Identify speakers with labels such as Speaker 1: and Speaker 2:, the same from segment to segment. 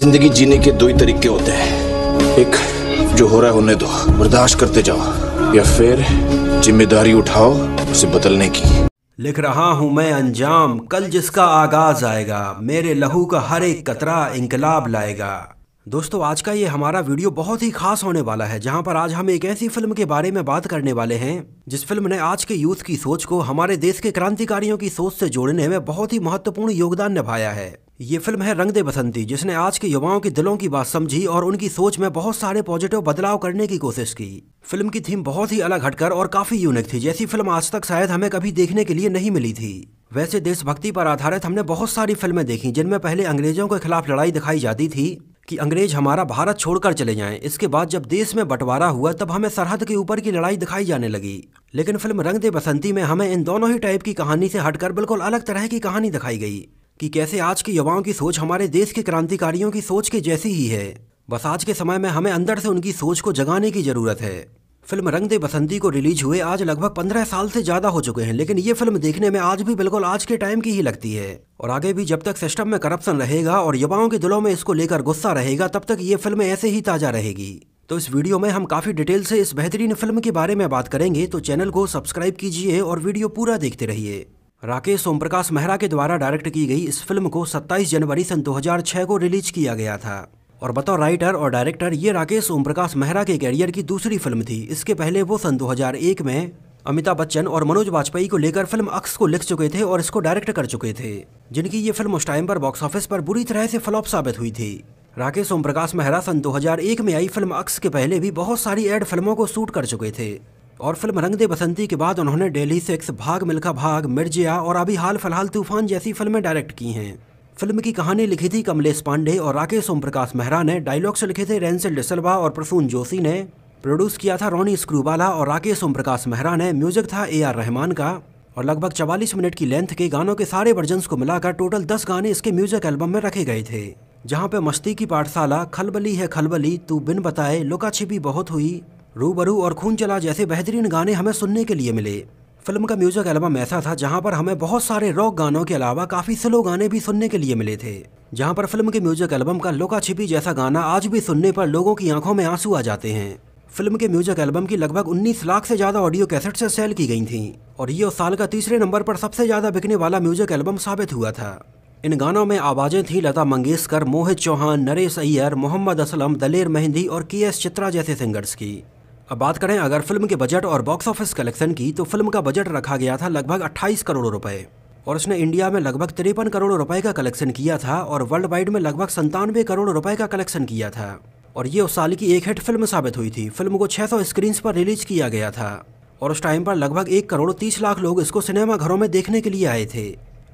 Speaker 1: जिंदगी जीने के दो ही तरीके होते हैं एक जो हो रहा है होने दो बर्दाश्त करते जाओ या फिर जिम्मेदारी उठाओ उसे बदलने की लिख रहा हूँ मैं अंजाम कल जिसका आगाज आएगा मेरे लहू का हर एक कतरा इनकलाब लाएगा दोस्तों आज का ये हमारा वीडियो बहुत ही खास होने वाला है जहाँ पर आज हम एक ऐसी फिल्म के बारे में बात करने वाले हैं जिस फिल्म ने आज के यूथ की सोच को हमारे देश के क्रांतिकारियों की सोच से जोड़ने में बहुत ही महत्वपूर्ण योगदान निभाया है ये फिल्म है रंग दे बसंती जिसने आज के युवाओं के दिलों की बात समझी और उनकी सोच में बहुत सारे पॉजिटिव बदलाव करने की कोशिश की फिल्म की थीम बहुत ही अलग हटकर और काफी यूनिक थी जैसी फिल्म आज तक शायद हमें कभी देखने के लिए नहीं मिली थी वैसे देशभक्ति पर आधारित हमने बहुत सारी फिल्में देखी जिनमें पहले अंग्रेजों के खिलाफ लड़ाई दिखाई जाती थी कि अंग्रेज हमारा भारत छोड़कर चले जाएं इसके बाद जब देश में बंटवारा हुआ तब हमें सरहद के ऊपर की लड़ाई दिखाई जाने लगी लेकिन फिल्म रंग दे बसंती में हमें इन दोनों ही टाइप की कहानी से हटकर बिल्कुल अलग तरह की कहानी दिखाई गई कि कैसे आज के युवाओं की सोच हमारे देश के क्रांतिकारियों की सोच के जैसी ही है बस आज के समय में हमें अंदर से उनकी सोच को जगाने की ज़रूरत है फिल्म रंग दे बसंती को रिलीज हुए आज लगभग पंद्रह साल से ज्यादा हो चुके हैं लेकिन ये फिल्म देखने में आज भी बिल्कुल आज के टाइम की ही लगती है और आगे भी जब तक सिस्टम में करप्शन रहेगा और युवाओं के दिलों में इसको लेकर गुस्सा रहेगा तब तक ये फिल्म ऐसे ही ताजा रहेगी तो इस वीडियो में हम काफी डिटेल से इस बेहतरीन फिल्म के बारे में बात करेंगे तो चैनल को सब्सक्राइब कीजिए और वीडियो पूरा देखते रहिए राकेश सोमप्रकाश मेहरा के द्वारा डायरेक्ट की गई इस फिल्म को 27 जनवरी सन 2006 को रिलीज किया गया था और बतौर राइटर और डायरेक्टर ये राकेश प्रकाश मेहरा के कैरियर की दूसरी फिल्म थी इसके पहले वो सन 2001 में अमिताभ बच्चन और मनोज वाजपेयी को लेकर फिल्म अक्स को लिख चुके थे और इसको डायरेक्ट कर चुके थे जिनकी ये फिल्म उस टाइम पर बॉक्स ऑफिस पर बुरी तरह से फ्लॉप साबित हुई थी राकेश ओम प्रकाश मेहरा सन 2001 में आई फिल्म अक्स के पहले भी बहुत सारी एड फिल्मों को शूट कर चुके थे और फिल्म रंग दे बसंती के बाद उन्होंने डेली सिक्स भाग मिल्खा भाग मिर्जिया और अभी हाल फिलहाल तूफान जैसी फिल्में डायरेक्ट की हैं फिल्म की कहानी लिखी थी कमलेश पांडे और राकेश ओम प्रकाश मेहरा ने डायलॉग्स लिखे थे रेंसिल डिसल्वा और प्रसून जोशी ने प्रोड्यूस किया था रोनी स्क्रूबाला और राकेश ओम प्रकाश मेहरा ने म्यूजिक था ए आर रहमान का और लगभग 44 मिनट की लेंथ के गानों के सारे वर्जन्स को मिलाकर टोटल 10 गाने इसके म्यूजिक एल्बम में रखे गए थे जहाँ पे मस्ती की पाठशाला खलबली है खलबली तू बिन बताए लुका छिपी बहुत हुई रूबरू और खून चला जैसे बेहतरीन गाने हमें सुनने के लिए मिले फिल्म का म्यूजिक एल्बम ऐसा था जहां पर हमें बहुत सारे रॉक गानों के अलावा काफ़ी स्लो गाने भी सुनने के लिए मिले थे जहां पर फिल्म के म्यूजिक एल्बम का लोका छिपी जैसा गाना आज भी सुनने पर लोगों की आंखों में आंसू आ जाते हैं फिल्म के म्यूजिक एल्बम की लगभग 19 लाख से ज़्यादा ऑडियो कैसेट से सेल की गई थी और ये उस साल का तीसरे नंबर पर सबसे ज़्यादा बिकने वाला म्यूजिक एल्बम साबित हुआ था इन गानों में आवाज़ें थीं लता मंगेशकर मोहित चौहान नरेश अय्यर मोहम्मद असलम दलेर मेहंदी और के एस चित्रा जैसे सिंगर्स की अब बात करें अगर फिल्म के बजट और बॉक्स ऑफिस कलेक्शन की तो फिल्म का बजट रखा गया था लगभग 28 करोड़ रुपए और उसने इंडिया में लगभग तिरपन करोड़ रुपए का कलेक्शन किया था और वर्ल्ड वाइड में लगभग संतानवे करोड़ रुपए का कलेक्शन किया था और ये उस साल की एक हिट फिल्म साबित हुई थी फिल्म को 600 स्क्रीन पर रिलीज किया गया था और उस टाइम पर लगभग एक करोड़ तीस लाख लोग इसको सिनेमा घरों में देखने के लिए आए थे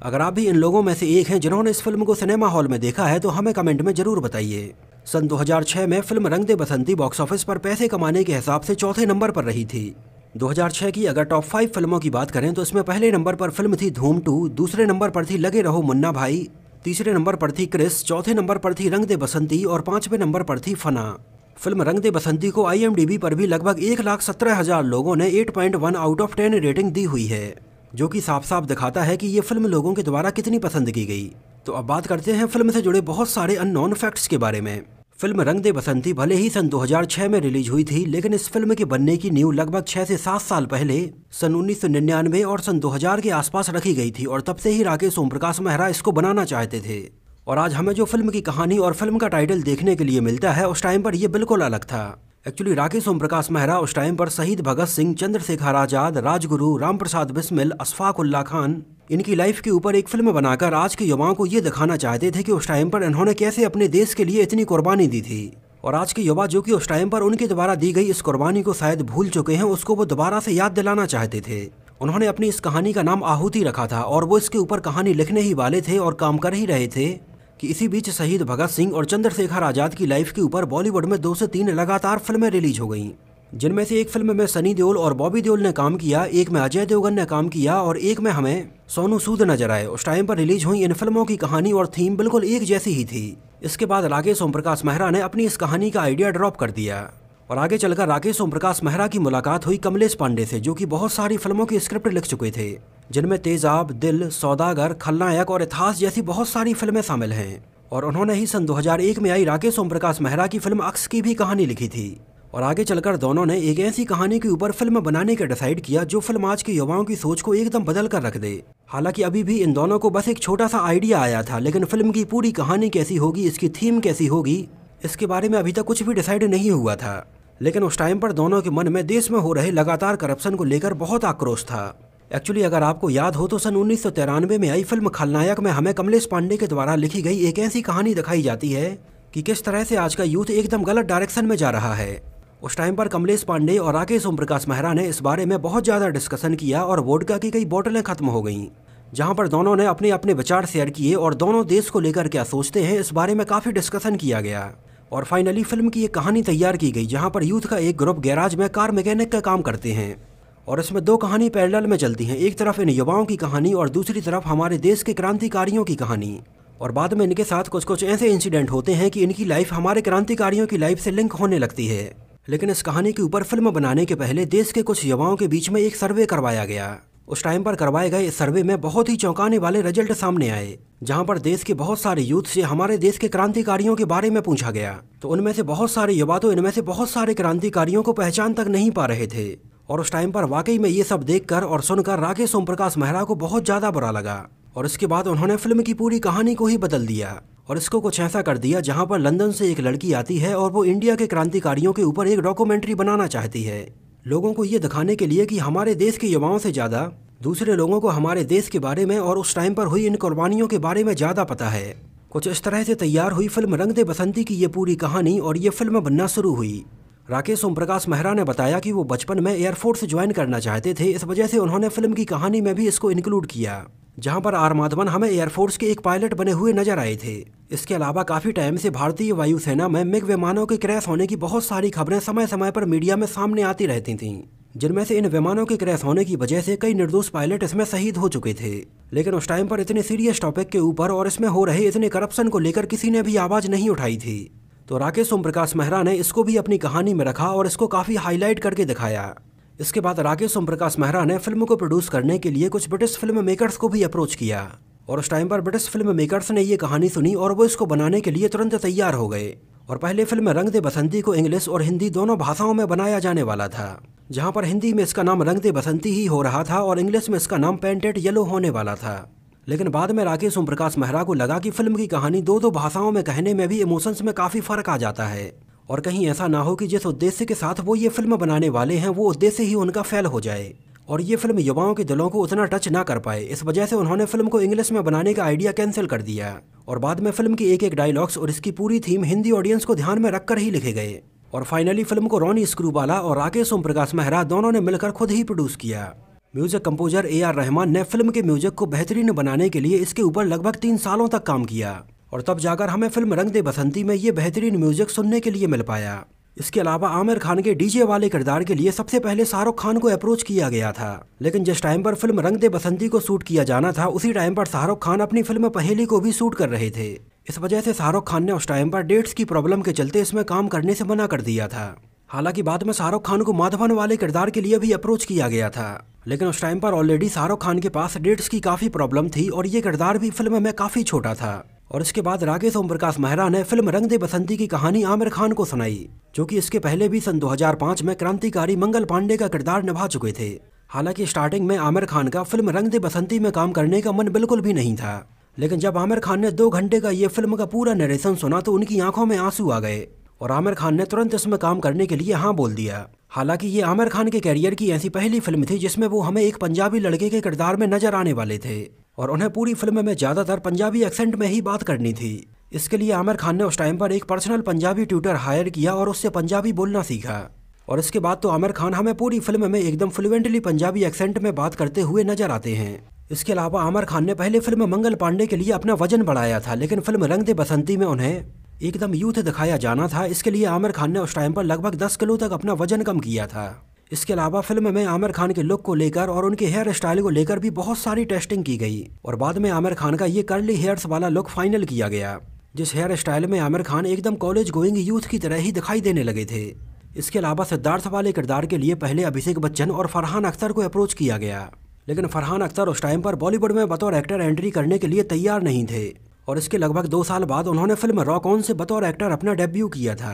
Speaker 1: अगर आप भी इन लोगों में से एक हैं जिन्होंने इस फिल्म को सिनेमा हॉल में देखा है तो हमें कमेंट में जरूर बताइए सन 2006 में फिल्म रंग दे बसंती बॉक्स ऑफिस पर पैसे कमाने के हिसाब से चौथे नंबर पर रही थी 2006 की अगर टॉप फाइव फिल्मों की बात करें तो इसमें पहले नंबर पर फिल्म थी धूम टू दूसरे नंबर पर थी लगे रहो मुन्ना भाई तीसरे नंबर पर थी क्रिस चौथे नंबर पर थी रंग दे बसंती और पांचवें नंबर पर थी फना फिल्म रंग दे बसंती को आईएमडीबी पर भी लगभग एक लाख सत्रह हजार लोगों ने eight out of ten rating दी हुई है जो कि साफ साफ दिखाता है कि ये फिल्म लोगों के द्वारा कितनी पसंद की गई तो अब बात करते हैं फिल्म से जुड़े बहुत सारे अननोन फैक्ट्स के बारे में फिल्म रंग दे बसंती भले ही सन 2006 में रिलीज हुई थी लेकिन इस फिल्म के बनने की नींव लगभग छह से सात साल पहले सन उन्नीस और सन 2000 के आसपास रखी गई थी और तब से ही राकेश ओम प्रकाश मेहरा इसको बनाना चाहते थे और आज हमें जो फिल्म की कहानी और फिल्म का टाइटल देखने के लिए मिलता है उस टाइम पर यह बिल्कुल अलग था एक्चुअली राकेश ओम प्रकाश मेहरा उस टाइम पर शहीद भगत सिंह चंद्रशेखर आजाद राजगुरु रामप्रसाद बिस्मिल उल्ला खान इनकी लाइफ के ऊपर एक फिल्म बनाकर आज के युवाओं को ये दिखाना चाहते थे कि उस टाइम पर इन्होंने कैसे अपने देश के लिए इतनी कुर्बानी दी थी और आज के युवा जो कि उस टाइम पर उनके द्वारा दी गई इस कुर्बानी को शायद भूल चुके हैं उसको वो दोबारा से याद दिलाना चाहते थे उन्होंने अपनी इस कहानी का नाम आहूति रखा था और वो इसके ऊपर कहानी लिखने ही वाले थे और काम कर ही रहे थे कि इसी बीच शहीद भगत सिंह और चंद्रशेखर आजाद की लाइफ के ऊपर बॉलीवुड में दो से तीन लगातार फिल्में रिलीज हो गईं जिनमें से एक फिल्म में सनी देओल और बॉबी देओल ने काम किया एक में अजय देवगन ने काम किया और एक में हमें सोनू सूद नजर आए उस टाइम पर रिलीज हुई इन फिल्मों की कहानी और थीम बिल्कुल एक जैसी ही थी इसके बाद राकेश ओम प्रकाश मेहरा ने अपनी इस कहानी का आइडिया ड्रॉप कर दिया और आगे चलकर राकेश ओम प्रकाश मेहरा की मुलाकात हुई कमलेश पांडे से जो कि बहुत सारी फिल्मों की स्क्रिप्ट लिख चुके थे जिनमें तेजाब दिल सौदागर खलनायक और इतिहास जैसी बहुत सारी फिल्में शामिल हैं और उन्होंने ही सन 2001 में आई राकेश ओम प्रकाश मेहरा की फिल्म अक्स की भी कहानी लिखी थी और आगे चलकर दोनों ने एक ऐसी कहानी के ऊपर फिल्म बनाने का डिसाइड किया जो फिल्म आज के युवाओं की सोच को एकदम बदल कर रख दे हालांकि अभी भी इन दोनों को बस एक छोटा सा आइडिया आया था लेकिन फिल्म की पूरी कहानी कैसी होगी इसकी थीम कैसी होगी इसके बारे में अभी तक कुछ भी डिसाइड नहीं हुआ था लेकिन उस टाइम पर दोनों के मन में देश में हो रहे लगातार करप्शन को लेकर बहुत आक्रोश था एक्चुअली अगर आपको याद हो तो सन उन्नीस में आई फिल्म खलनायक में हमें कमलेश पांडे के द्वारा लिखी गई एक ऐसी कहानी दिखाई जाती है कि किस तरह से आज का यूथ एकदम गलत डायरेक्शन में जा रहा है उस टाइम पर कमलेश पांडे और राकेश ओम प्रकाश मेहरा ने इस बारे में बहुत ज़्यादा डिस्कशन किया और वोडका की कई बोटलें खत्म हो गईं जहाँ पर दोनों ने अपने अपने विचार शेयर किए और दोनों देश को लेकर क्या सोचते हैं इस बारे में काफ़ी डिस्कशन किया गया और फाइनली फिल्म की एक कहानी तैयार की गई जहाँ पर यूथ का एक ग्रुप गैराज में कार मैकेनिक का काम करते हैं और इसमें दो कहानी पैरेलल में चलती हैं एक तरफ इन युवाओं की कहानी और दूसरी तरफ हमारे देश के क्रांतिकारियों की कहानी और बाद में इनके साथ कुछ कुछ ऐसे इंसिडेंट होते हैं कि इनकी लाइफ हमारे क्रांतिकारियों की लाइफ से लिंक होने लगती है लेकिन इस कहानी के ऊपर फिल्म बनाने के पहले देश के कुछ युवाओं के बीच में एक सर्वे करवाया गया उस टाइम पर करवाए गए इस सर्वे में बहुत ही चौंकाने वाले रिजल्ट सामने आए जहां पर देश के बहुत सारे यूथ से हमारे देश के क्रांतिकारियों के बारे में पूछा गया तो उनमें से बहुत सारे युवा तो इनमें से बहुत सारे क्रांतिकारियों को पहचान तक नहीं पा रहे थे और उस टाइम पर वाकई में ये सब देखकर और सुनकर राकेश ओम प्रकाश मेहरा को बहुत ज़्यादा बुरा लगा और इसके बाद उन्होंने फिल्म की पूरी कहानी को ही बदल दिया और इसको कुछ ऐसा कर दिया जहां पर लंदन से एक लड़की आती है और वो इंडिया के क्रांतिकारियों के ऊपर एक डॉक्यूमेंट्री बनाना चाहती है लोगों को ये दिखाने के लिए कि हमारे देश के युवाओं से ज़्यादा दूसरे लोगों को हमारे देश के बारे में और उस टाइम पर हुई इन कुर्बानियों के बारे में ज़्यादा पता है कुछ इस तरह से तैयार हुई फिल्म रंग दे बसंती की ये पूरी कहानी और ये फिल्म बनना शुरू हुई राकेश ओम प्रकाश मेहरा ने बताया कि वो बचपन में एयरफोर्स ज्वाइन करना चाहते थे इस वजह से उन्होंने फिल्म की कहानी में भी इसको इंक्लूड किया जहां पर आर माधवन हमें एयरफोर्स के एक पायलट बने हुए नजर आए थे इसके अलावा काफी टाइम से भारतीय वायुसेना में मिग विमानों के क्रैश होने की बहुत सारी खबरें समय समय पर मीडिया में सामने आती रहती थी जिनमें से इन विमानों के क्रैश होने की वजह से कई निर्दोष पायलट इसमें शहीद हो चुके थे लेकिन उस टाइम पर इतने सीरियस टॉपिक के ऊपर और इसमें हो रहे इतने करप्शन को लेकर किसी ने भी आवाज नहीं उठाई थी तो राकेश ओम प्रकाश मेहरा ने इसको भी अपनी कहानी में रखा और इसको काफ़ी हाईलाइट करके दिखाया इसके बाद राकेश ओम प्रकाश मेहरा ने फिल्म को प्रोड्यूस करने के लिए कुछ ब्रिटिश फिल्म मेकर्स को भी अप्रोच किया और उस टाइम पर ब्रिटिश फिल्म मेकर्स ने ये कहानी सुनी और वो इसको बनाने के लिए तुरंत तैयार हो गए और पहले फिल्म रंग दे बसंती को इंग्लिश और हिंदी दोनों भाषाओं में बनाया जाने वाला था जहाँ पर हिंदी में इसका नाम रंग दे बसंती ही हो रहा था और इंग्लिश में इसका नाम पेंटेड येलो होने वाला था लेकिन बाद में राकेश ओम प्रकाश मेहरा को लगा कि फिल्म की कहानी दो दो भाषाओं में कहने में भी इमोशंस में काफ़ी फर्क आ जाता है और कहीं ऐसा ना हो कि जिस उद्देश्य के साथ वो ये फिल्म बनाने वाले हैं वो उद्देश्य ही उनका फेल हो जाए और ये फिल्म युवाओं के दिलों को उतना टच ना कर पाए इस वजह से उन्होंने फिल्म को इंग्लिश में बनाने का आइडिया कैंसिल कर दिया और बाद में फिल्म की एक एक डायलॉग्स और इसकी पूरी थीम हिंदी ऑडियंस को ध्यान में रखकर ही लिखे गए और फाइनली फिल्म को रॉनी स्क्रूबाला और राकेश ओम प्रकाश मेहरा दोनों ने मिलकर खुद ही प्रोड्यूस किया music composer A R Rahman ने फिल्म के म्यूजिक को बेहतरीन बनाने के लिए इसके ऊपर लगभग तीन सालों तक काम किया और तब जाकर हमें फिल्म रंग दे बसंती में ये बेहतरीन म्यूजिक सुनने के लिए मिल पाया इसके अलावा आमिर खान के डीजे वाले किरदार के लिए सबसे पहले शाहरुख खान को अप्रोच किया गया था लेकिन जिस टाइम पर फिल्म रंग दे बसंती को शूट किया जाना था उसी टाइम पर शाहरुख खान अपनी फिल्म पहेली को भी शूट कर रहे थे इस वजह से शाहरुख खान ने उस टाइम पर डेट्स की प्रॉब्लम के चलते इसमें काम करने से मना कर दिया था हालांकि बाद में शाहरुख खान को माधवन वाले किरदार के लिए भी अप्रोच किया गया था लेकिन उस टाइम पर ऑलरेडी शाहरुख खान के पास डेट्स की काफ़ी प्रॉब्लम थी और ये किरदार भी फिल्म में काफ़ी छोटा था और इसके बाद राकेश ओम प्रकाश मेहरा ने फिल्म रंग दे बसंती की कहानी आमिर खान को सुनाई जो कि इसके पहले भी सन 2005 में क्रांतिकारी मंगल पांडे का किरदार निभा चुके थे हालांकि स्टार्टिंग में आमिर खान का फिल्म रंग दे बसंती में काम करने का मन बिल्कुल भी नहीं था लेकिन जब आमिर खान ने दो घंटे का ये फिल्म का पूरा नरेशन सुना तो उनकी आंखों में आंसू आ गए और आमिर खान ने तुरंत इसमें काम करने के लिए हाँ बोल दिया हालांकि ये आमिर खान के कैरियर की ऐसी पहली फिल्म थी जिसमें वो हमें एक पंजाबी लड़के के किरदार में नजर आने वाले थे और उन्हें पूरी फिल्म में ज़्यादातर पंजाबी एक्सेंट में ही बात करनी थी इसके लिए आमिर खान ने उस टाइम पर एक पर्सनल पंजाबी ट्यूटर हायर किया और उससे पंजाबी बोलना सीखा और इसके बाद तो आमिर खान हमें पूरी फिल्म में एकदम फ्लुएंटली पंजाबी एक्सेंट में बात करते हुए नजर आते हैं इसके अलावा आमिर खान ने पहले फिल्म मंगल पांडे के लिए अपना वजन बढ़ाया था लेकिन फिल्म रंग दे बसंती में उन्हें एकदम यूथ दिखाया जाना था इसके लिए आमिर खान ने उस टाइम पर लगभग दस किलो तक अपना वजन कम किया था इसके अलावा फिल्म में आमिर खान के लुक को लेकर और उनके हेयर स्टाइल को लेकर भी बहुत सारी टेस्टिंग की गई और बाद में आमिर खान का ये कर्ली हेयर्स वाला लुक फाइनल किया गया जिस हेयर स्टाइल में आमिर खान एकदम कॉलेज गोइंग यूथ की तरह ही दिखाई देने लगे थे इसके अलावा सिद्धार्थ वाले किरदार के लिए पहले अभिषेक बच्चन और फरहान अख्तर को अप्रोच किया गया लेकिन फरहान अख्तर उस टाइम पर बॉलीवुड में बतौर एक्टर एंट्री करने के लिए तैयार नहीं थे और इसके लगभग दो साल बाद उन्होंने फिल्म रॉक ऑन से बतौर एक्टर अपना डेब्यू किया था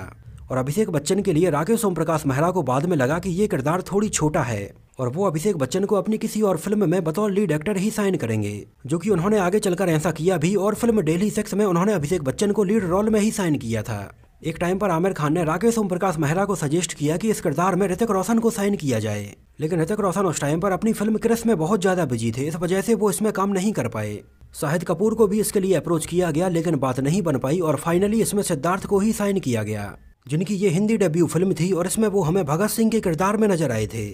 Speaker 1: और अभिषेक बच्चन के लिए राकेश ओम प्रकाश मेहरा को बाद में लगा कि ये किरदार थोड़ी छोटा है और वो अभिषेक बच्चन को अपनी किसी और फिल्म में बतौर लीड एक्टर ही साइन करेंगे जो कि उन्होंने आगे चलकर ऐसा किया भी और फिल्म डेली सेक्स में उन्होंने अभिषेक बच्चन को लीड रोल में ही साइन किया था एक टाइम पर आमिर खान ने राकेश ओम प्रकाश मेहरा को सजेस्ट किया कि इस किरदार में ऋतिक रोशन को साइन किया जाए लेकिन ऋतिक रोशन उस टाइम पर अपनी फिल्म क्रिस में बहुत ज़्यादा बिजी थे इस वजह से वो इसमें काम नहीं कर पाए शाहिद कपूर को भी इसके लिए अप्रोच किया गया लेकिन बात नहीं बन पाई और फाइनली इसमें सिद्धार्थ को ही साइन किया गया जिनकी ये हिंदी डेब्यू फिल्म थी और इसमें वो हमें भगत सिंह के किरदार में नजर आए थे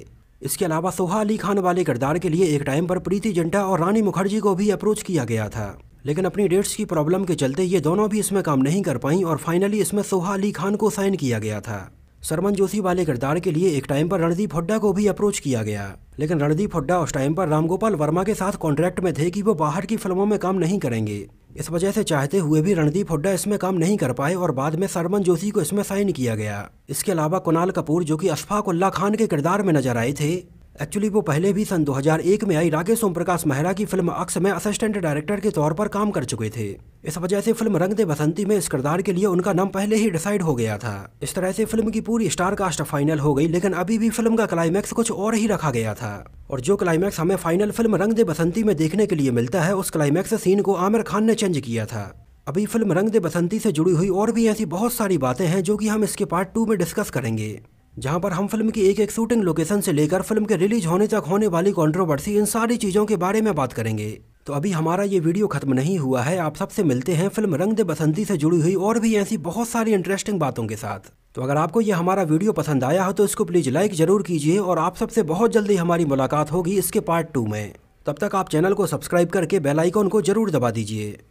Speaker 1: इसके अलावा सोहा अली खान वाले किरदार के लिए एक टाइम पर प्रीति जिंटा और रानी मुखर्जी को भी अप्रोच किया गया था लेकिन अपनी डेट्स की प्रॉब्लम के चलते ये दोनों भी इसमें काम नहीं कर पाईं और फाइनली इसमें सोहा अली खान को साइन किया गया था सरमन जोशी वाले किरदार के लिए एक टाइम पर रणदीप हुड्डा को भी अप्रोच किया गया लेकिन रणदीप हुड्डा उस टाइम पर रामगोपाल वर्मा के साथ कॉन्ट्रैक्ट में थे कि वो बाहर की फिल्मों में काम नहीं करेंगे इस वजह से चाहते हुए भी रणदीप हुड्डा इसमें काम नहीं कर पाए और बाद में सरमन जोशी को इसमें साइन किया गया इसके अलावा कुणाल कपूर जो कि अशफाक उल्ला खान के किरदार में नजर आए थे एक्चुअली वो पहले भी सन 2001 में आई राकेश सोम प्रकाश मेहरा की फिल्म अक्स में असिस्टेंट डायरेक्टर के तौर पर काम कर चुके थे इस वजह से फिल्म रंग दे बसंती में इस किरदार के लिए उनका नाम पहले ही डिसाइड हो गया था इस तरह से फिल्म की पूरी स्टार कास्ट फाइनल हो गई लेकिन अभी भी फिल्म का क्लाइमैक्स कुछ और ही रखा गया था और जो क्लाइमैक्स हमें फाइनल फिल्म रंग दे बसंती में देखने के लिए मिलता है उस क्लाइमैक्स सीन को आमिर खान ने चेंज किया था अभी फिल्म रंग दे बसंती से जुड़ी हुई और भी ऐसी बहुत सारी बातें हैं जो कि हम इसके पार्ट टू में डिस्कस करेंगे जहां पर हम फिल्म की एक एक शूटिंग लोकेशन से लेकर फिल्म के रिलीज होने तक होने वाली कंट्रोवर्सी इन सारी चीज़ों के बारे में बात करेंगे तो अभी हमारा ये वीडियो खत्म नहीं हुआ है आप सबसे मिलते हैं फिल्म रंग दे बसंती से जुड़ी हुई और भी ऐसी बहुत सारी इंटरेस्टिंग बातों के साथ तो अगर आपको ये हमारा वीडियो पसंद आया हो तो इसको प्लीज़ लाइक ज़रूर कीजिए और आप सबसे बहुत जल्दी हमारी मुलाकात होगी इसके पार्ट टू में तब तक आप चैनल को सब्सक्राइब करके बेलाइकॉन को जरूर दबा दीजिए